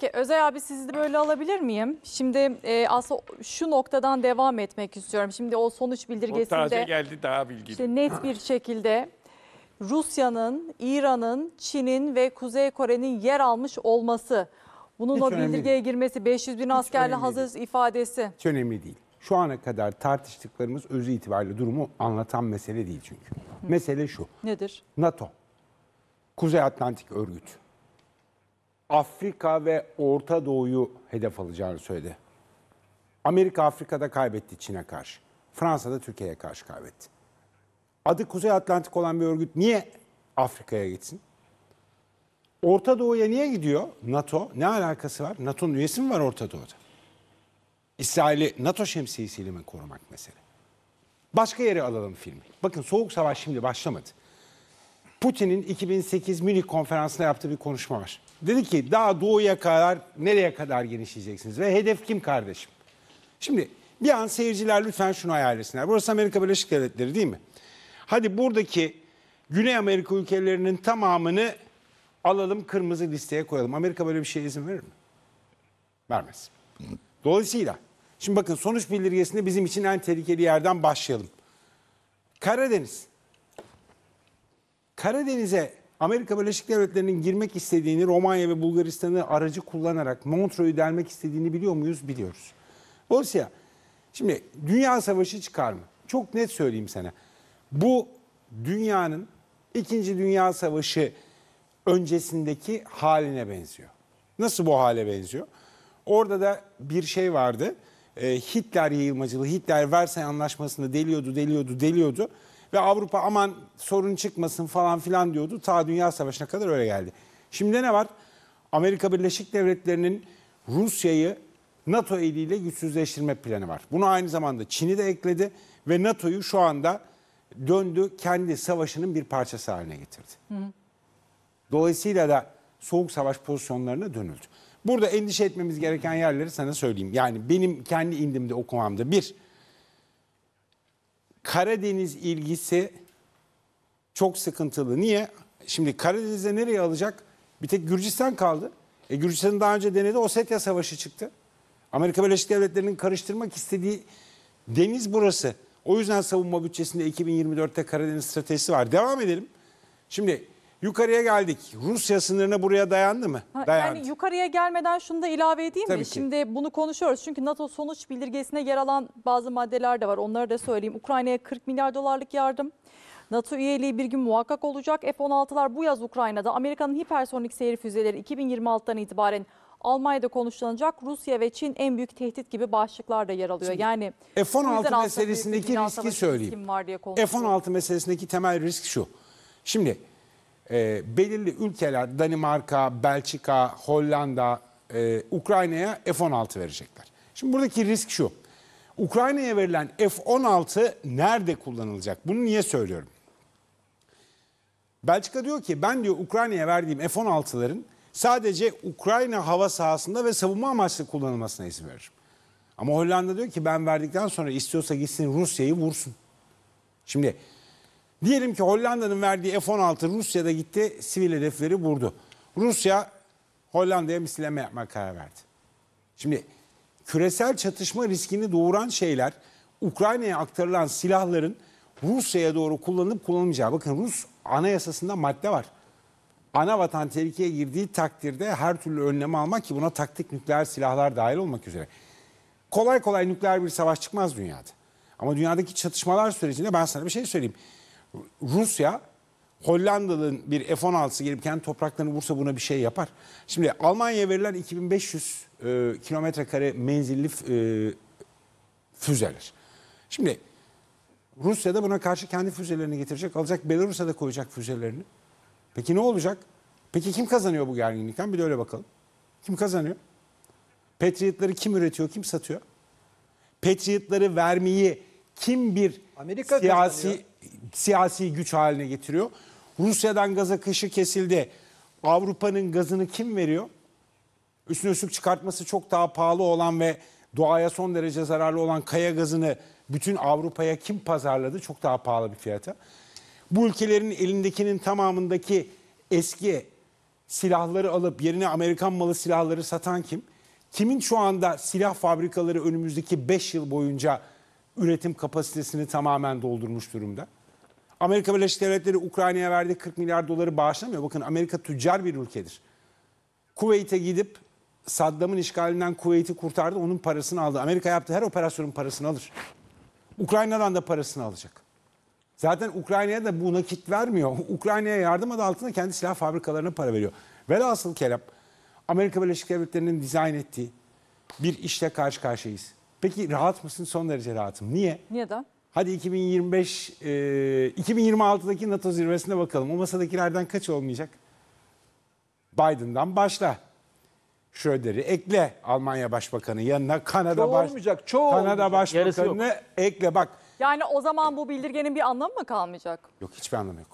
Peki Özay abi sizi de böyle alabilir miyim? Şimdi e, aslında şu noktadan devam etmek istiyorum. Şimdi o sonuç bildirgesinde... O taze geldi daha bilgili. Işte net bir şekilde Rusya'nın, İran'ın, Çin'in ve Kuzey Kore'nin yer almış olması... Bunun Hiç o bildirgeye değil. girmesi 500 bin askerle hazır değil. ifadesi. Hiç önemli değil. Şu ana kadar tartıştıklarımız özü itibariyle durumu anlatan mesele değil çünkü. Hı. Mesele şu. Nedir? NATO. Kuzey Atlantik Örgütü. Afrika ve Orta Doğu'yu hedef alacağını söyledi. Amerika Afrika'da kaybetti Çin'e karşı. Fransa'da Türkiye'ye karşı kaybetti. Adı Kuzey Atlantik olan bir örgüt niye Afrika'ya gitsin? Orta Doğu'ya niye gidiyor NATO? Ne alakası var? NATO'nun üyesi mi var Orta Doğu'da? İsrail'i NATO şemsiyesiyle mi korumak mesele? Başka yere alalım filmi. Bakın Soğuk Savaş şimdi başlamadı. Putin'in 2008 Münih konferansında yaptığı bir konuşma var. Dedi ki daha doğuya kadar nereye kadar genişleyeceksiniz ve hedef kim kardeşim? Şimdi bir an seyirciler lütfen şunu hayal etsinler. Burası Amerika Birleşik Devletleri değil mi? Hadi buradaki Güney Amerika ülkelerinin tamamını alalım kırmızı listeye koyalım. Amerika böyle bir şeye izin verir mi? Vermez. Dolayısıyla şimdi bakın sonuç bildirgesinde bizim için en tehlikeli yerden başlayalım. Karadeniz Karadeniz'e Amerika Birleşik Devletleri'nin girmek istediğini, Romanya ve Bulgaristan'ı aracı kullanarak Montreux'u delmek istediğini biliyor muyuz? Biliyoruz. Dolayısıyla şimdi dünya savaşı çıkar mı? Çok net söyleyeyim sana. Bu dünyanın İkinci Dünya Savaşı öncesindeki haline benziyor. Nasıl bu hale benziyor? Orada da bir şey vardı. Ee, Hitler yayılmacılığı, Hitler Versay Anlaşması'nı deliyordu, deliyordu, deliyordu. Ve Avrupa aman sorun çıkmasın falan filan diyordu. Ta Dünya Savaşı'na kadar öyle geldi. Şimdi ne var? Amerika Birleşik Devletleri'nin Rusya'yı NATO eliyle güçsüzleştirme planı var. Bunu aynı zamanda Çin'i de ekledi ve NATO'yu şu anda döndü kendi savaşının bir parçası haline getirdi. Hı. Dolayısıyla da soğuk savaş pozisyonlarına dönüldü. Burada endişe etmemiz gereken yerleri sana söyleyeyim. Yani benim kendi indimde okumamda bir, Karadeniz ilgisi çok sıkıntılı. Niye? Şimdi Karadeniz'e nereye alacak? Bir tek Gürcistan kaldı. E Gürcistan'ı daha önce denedi. Ossetya Savaşı çıktı. Amerika Birleşik Devletleri'nin karıştırmak istediği deniz burası. O yüzden savunma bütçesinde 2024'te Karadeniz stratejisi var. Devam edelim. Şimdi Yukarıya geldik. Rusya sınırına buraya dayandı mı? Ha, Dayandı. Yani yukarıya gelmeden şunu da ilave edeyim Tabii mi? Ki. Şimdi bunu konuşuyoruz. Çünkü NATO sonuç bildirgesine yer alan bazı maddeler de var. Onları da söyleyeyim. Ukrayna'ya 40 milyar dolarlık yardım. NATO üyeliği bir gün muhakkak olacak. F-16'lar bu yaz Ukrayna'da. Amerika'nın hipersonik seyir füzeleri 2026'dan itibaren Almanya'da konuşulacak. Rusya ve Çin en büyük tehdit gibi başlıklar da yer alıyor. yani F-16 meselesindeki riski söyleyeyim. F-16 meselesindeki temel risk şu. Şimdi e, belirli ülkeler Danimarka, Belçika, Hollanda, e, Ukrayna'ya F-16 verecekler. Şimdi buradaki risk şu. Ukrayna'ya verilen F-16 nerede kullanılacak? Bunu niye söylüyorum? Belçika diyor ki ben diyor Ukrayna'ya verdiğim F-16'ların sadece Ukrayna hava sahasında ve savunma amaçlı kullanılmasına izin veririm. Ama Hollanda diyor ki ben verdikten sonra istiyorsa gitsin Rusya'yı vursun. Şimdi Diyelim ki Hollanda'nın verdiği F-16 Rusya'da gitti, sivil hedefleri vurdu. Rusya Hollanda'ya misilleme yapmak karar verdi. Şimdi küresel çatışma riskini doğuran şeyler Ukrayna'ya aktarılan silahların Rusya'ya doğru kullanılıp kullanılmayacağı. Bakın Rus anayasasında madde var. Ana vatan tehlikeye girdiği takdirde her türlü önlemi almak ki buna taktik nükleer silahlar dahil olmak üzere. Kolay kolay nükleer bir savaş çıkmaz dünyada. Ama dünyadaki çatışmalar sürecinde ben sana bir şey söyleyeyim. Rusya Hollanda'nın bir F-16'sı gelip kendi topraklarını vursa buna bir şey yapar. Şimdi Almanya'ya verilen 2500 e, kilometre kare menzilli e, füzeler. Şimdi Rusya da buna karşı kendi füzelerini getirecek, alacak Belarus'a da koyacak füzelerini. Peki ne olacak? Peki kim kazanıyor bu gerginlikten? Bir de öyle bakalım. Kim kazanıyor? Patriotları kim üretiyor, kim satıyor? Patriotları vermeyi kim bir Amerika siyasi kazanıyor siyasi güç haline getiriyor. Rusya'dan gaz akışı kesildi. Avrupa'nın gazını kim veriyor? Üstüne üstlük çıkartması çok daha pahalı olan ve doğaya son derece zararlı olan kaya gazını bütün Avrupa'ya kim pazarladı? Çok daha pahalı bir fiyata. Bu ülkelerin elindekinin tamamındaki eski silahları alıp yerine Amerikan malı silahları satan kim? Kimin şu anda silah fabrikaları önümüzdeki 5 yıl boyunca üretim kapasitesini tamamen doldurmuş durumda. Amerika Birleşik Devletleri Ukrayna'ya verdiği 40 milyar doları bağışlamıyor. Bakın Amerika tüccar bir ülkedir. Kuveyt'e gidip Saddam'ın işgalinden Kuveyt'i kurtardı, onun parasını aldı. Amerika yaptığı her operasyonun parasını alır. Ukrayna'dan da parasını alacak. Zaten Ukrayna'ya da bu nakit vermiyor. Ukrayna'ya yardım adı altında kendi silah fabrikalarına para veriyor. Velhasıl kelam Amerika Birleşik Devletleri'nin dizayn ettiği bir işle karşı karşıyayız. Peki rahat mısın? Son derece rahatım. Niye? Neden? Hadi 2025, e, 2026'daki NATO zirvesine bakalım. O masadakilerden kaç olmayacak? Biden'dan başla. Schröder'i ekle Almanya Başbakanı yanına Kanada Çoğu baş, olmayacak, çoğu Kanada olmayacak. Başbakanını ekle bak. Yani o zaman bu bildirgenin bir anlamı mı kalmayacak? Yok hiçbir anlamı yok.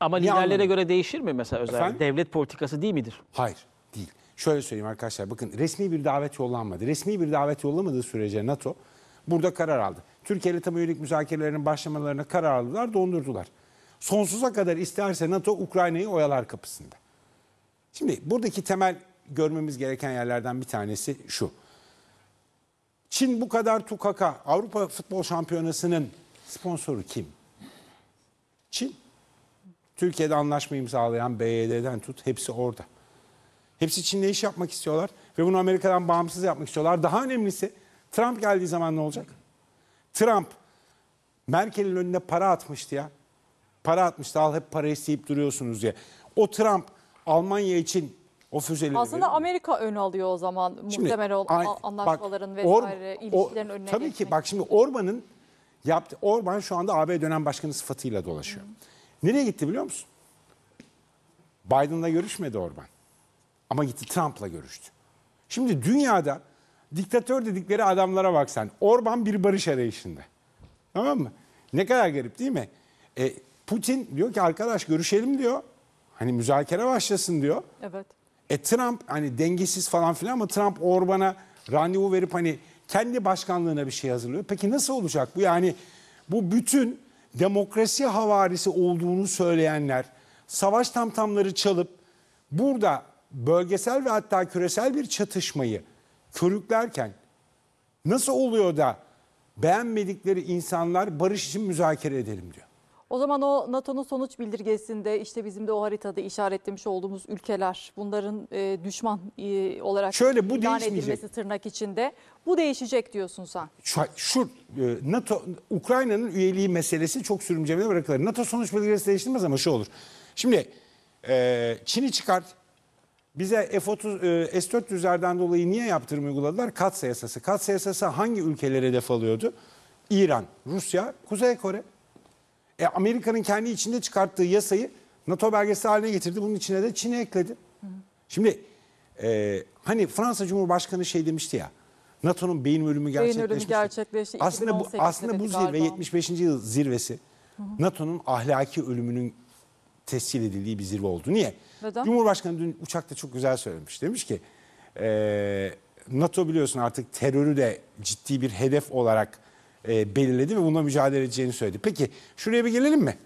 Ama liderlere göre değişir mi mesela özel Efendim? devlet politikası değil midir? Hayır değil. Şöyle söyleyeyim arkadaşlar bakın resmi bir davet yollanmadı. Resmi bir davet yollamadığı sürece NATO burada karar aldı. Türkiye ile tam üyelik müzakerelerinin başlamalarına karar aldılar, dondurdular. Sonsuza kadar isterse NATO Ukrayna'yı oyalar kapısında. Şimdi buradaki temel görmemiz gereken yerlerden bir tanesi şu. Çin bu kadar tukaka Avrupa Futbol Şampiyonası'nın sponsoru kim? Çin. Türkiye'de anlaşma imzalayan BYD'den tut hepsi orada. Hepsi Çin'le iş yapmak istiyorlar ve bunu Amerika'dan bağımsız yapmak istiyorlar. Daha önemlisi Trump geldiği zaman ne olacak? Trump Merkel'in önüne para atmıştı ya. Para atmıştı al hep para isteyip duruyorsunuz diye. O Trump Almanya için o füzeleri Aslında verir. Amerika ön alıyor o zaman şimdi, muhtemel ol, a, anlaşmaların bak, vesaire ilişkilerin önüne Tabii geçmek. ki bak şimdi Orban'ın yaptı. Orban şu anda AB dönem başkanı sıfatıyla dolaşıyor. Hı. Nereye gitti biliyor musun? Biden'la görüşmedi Orban. Ama gitti Trump'la görüştü. Şimdi dünyada diktatör dedikleri adamlara bak sen. Orban bir barış arayışında. Tamam mı? Ne kadar garip değil mi? E, Putin diyor ki arkadaş görüşelim diyor. Hani müzakere başlasın diyor. Evet. E Trump hani dengesiz falan filan ama Trump Orban'a randevu verip hani kendi başkanlığına bir şey hazırlıyor. Peki nasıl olacak bu? Yani bu bütün demokrasi havarisi olduğunu söyleyenler savaş tamtamları çalıp burada bölgesel ve hatta küresel bir çatışmayı körüklerken nasıl oluyor da beğenmedikleri insanlar barış için müzakere edelim diyor. O zaman o NATO'nun sonuç bildirgesinde işte bizim de o haritada işaretlemiş olduğumuz ülkeler bunların e, düşman e, olarak Şöyle bu ilan edilmesi tırnak içinde. Bu değişecek diyorsun sen. Şu, şu e, NATO Ukrayna'nın üyeliği meselesi çok sürümcemede bırakılır. NATO sonuç bildirgesi değiştirmez ama şu olur. Şimdi e, Çin'i çıkart bize F-30, e, S-400'lerden dolayı niye yaptırım uyguladılar? Katsayı esası. Katsayı esası hangi ülkeleri hedef alıyordu? İran, Rusya, Kuzey Kore. E, Amerika'nın kendi içinde çıkarttığı yasayı NATO belgesi haline getirdi. Bunun içine de Çin'i ekledi. Hı. Şimdi e, hani Fransa Cumhurbaşkanı şey demişti ya. NATO'nun beyin ölümü gerçekleşti. Beyin gerçekleşti. Aslında bu, aslında bu zirve galiba. 75. yıl zirvesi NATO'nun ahlaki ölümünün tescil edildiği bir zirve oldu. Niye? Neden? Cumhurbaşkanı dün uçakta çok güzel söylemiş. Demiş ki e, NATO biliyorsun artık terörü de ciddi bir hedef olarak e, belirledi ve buna mücadele edeceğini söyledi. Peki şuraya bir gelelim mi?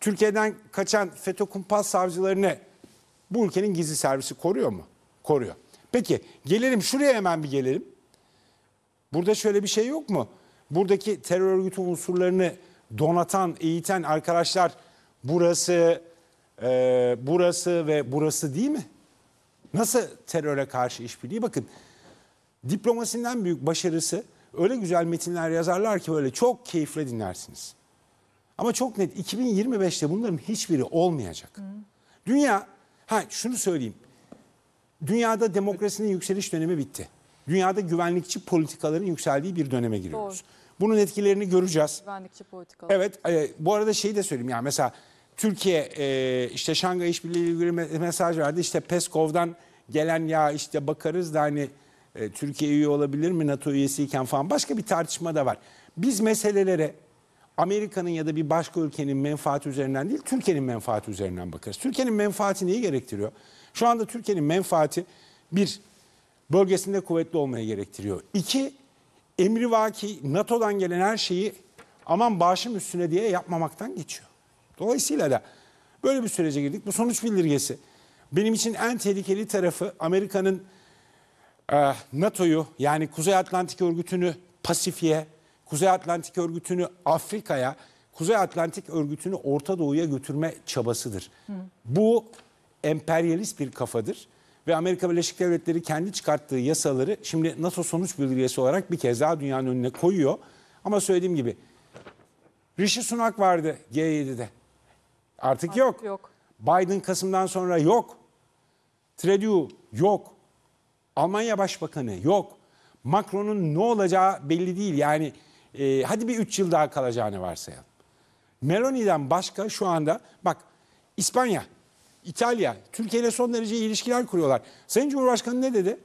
Türkiye'den kaçan FETÖ kumpas savcılarını bu ülkenin gizli servisi koruyor mu? Koruyor. Peki gelelim şuraya hemen bir gelelim. Burada şöyle bir şey yok mu? Buradaki terör örgütü unsurlarını donatan, eğiten arkadaşlar burası, e, burası ve burası değil mi? Nasıl teröre karşı işbirliği? Bakın diplomasinin büyük başarısı öyle güzel metinler yazarlar ki böyle çok keyifle dinlersiniz. Ama çok net 2025'te bunların hiçbiri olmayacak. Hı. Dünya, ha şunu söyleyeyim. Dünyada demokrasinin yükseliş dönemi bitti. Dünyada güvenlikçi politikaların yükseldiği bir döneme giriyoruz. Doğru. Bunun etkilerini göreceğiz. Güvenlikçi politikalar. Evet e, bu arada şeyi de söyleyeyim yani mesela Türkiye e, işte Şangay İşbirliği ile ilgili mesaj verdi. İşte Peskov'dan gelen ya işte bakarız da hani e, Türkiye üye olabilir mi NATO üyesiyken falan başka bir tartışma da var. Biz meselelere Amerika'nın ya da bir başka ülkenin menfaati üzerinden değil, Türkiye'nin menfaati üzerinden bakarız. Türkiye'nin menfaati neyi gerektiriyor? Şu anda Türkiye'nin menfaati bir, bölgesinde kuvvetli olmaya gerektiriyor. İki, emri vaki NATO'dan gelen her şeyi aman başım üstüne diye yapmamaktan geçiyor. Dolayısıyla da böyle bir sürece girdik. Bu sonuç bildirgesi. Benim için en tehlikeli tarafı Amerika'nın e, NATO'yu yani Kuzey Atlantik Örgütü'nü Pasifik'e, Kuzey Atlantik Örgütü'nü Afrika'ya, Kuzey Atlantik Örgütü'nü Orta Doğu'ya götürme çabasıdır. Hı. Bu emperyalist bir kafadır. Ve Amerika Birleşik Devletleri kendi çıkarttığı yasaları şimdi NATO sonuç bildirgesi olarak bir kez daha dünyanın önüne koyuyor. Ama söylediğim gibi Rishi Sunak vardı G7'de. Artık, Artık yok. yok. Biden Kasım'dan sonra yok. Trudeau yok. Almanya Başbakanı yok. Macron'un ne olacağı belli değil. Yani e, hadi bir 3 yıl daha kalacağını varsayalım. Meloni'den başka şu anda bak İspanya İtalya, Türkiye ile son derece ilişkiler kuruyorlar. Sayın Cumhurbaşkanı ne dedi?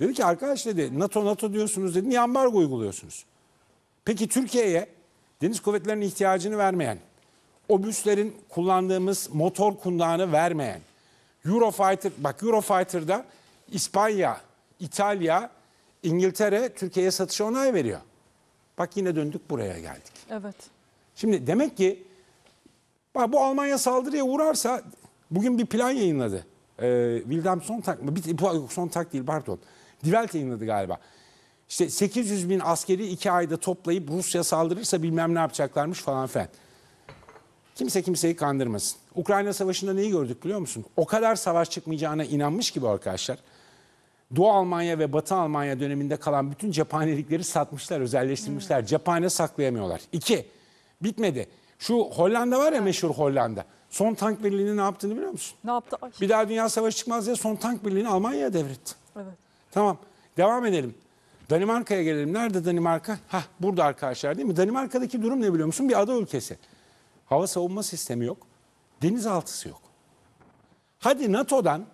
Dedi ki arkadaş dedi NATO NATO diyorsunuz dedi niye ambargo uyguluyorsunuz? Peki Türkiye'ye deniz kuvvetlerinin ihtiyacını vermeyen, obüslerin kullandığımız motor kundağını vermeyen, Eurofighter, bak Eurofighter'da İspanya, İtalya, İngiltere Türkiye'ye satışa onay veriyor. Bak yine döndük buraya geldik. Evet. Şimdi demek ki bak bu Almanya saldırıya uğrarsa Bugün bir plan yayınladı. E, ee, Wildem Sontak mı? Bir, bu, Sontak değil pardon. Divelt yayınladı galiba. İşte 800 bin askeri iki ayda toplayıp Rusya saldırırsa bilmem ne yapacaklarmış falan filan. Kimse kimseyi kandırmasın. Ukrayna Savaşı'nda neyi gördük biliyor musun? O kadar savaş çıkmayacağına inanmış gibi arkadaşlar. Doğu Almanya ve Batı Almanya döneminde kalan bütün cephanelikleri satmışlar, özelleştirmişler. Hmm. Cephane saklayamıyorlar. İki, bitmedi. Şu Hollanda var ya meşhur Hollanda. Son tank birliğinin ne yaptığını biliyor musun? Ne yaptı? Ay. Bir daha dünya savaşı çıkmaz diye son tank birliğini Almanya'ya devretti. Evet. Tamam devam edelim. Danimarka'ya gelelim. Nerede Danimarka? Hah burada arkadaşlar değil mi? Danimarka'daki durum ne biliyor musun? Bir ada ülkesi. Hava savunma sistemi yok. Denizaltısı yok. Hadi NATO'dan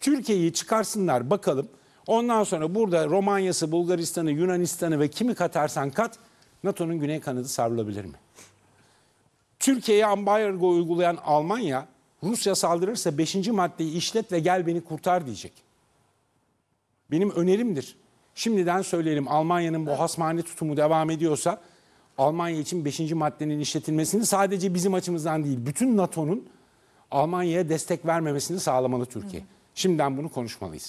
Türkiye'yi çıkarsınlar bakalım. Ondan sonra burada Romanya'sı, Bulgaristan'ı, Yunanistan'ı ve kimi katarsan kat NATO'nun güney kanadı sarılabilir mi? Türkiye'ye ambargo uygulayan Almanya Rusya saldırırsa 5. maddeyi işlet ve gel beni kurtar diyecek. Benim önerimdir. Şimdiden söyleyelim Almanya'nın bu hasmane tutumu devam ediyorsa Almanya için 5. maddenin işletilmesini sadece bizim açımızdan değil bütün NATO'nun Almanya'ya destek vermemesini sağlamalı Türkiye. Hı. Şimdiden bunu konuşmalıyız.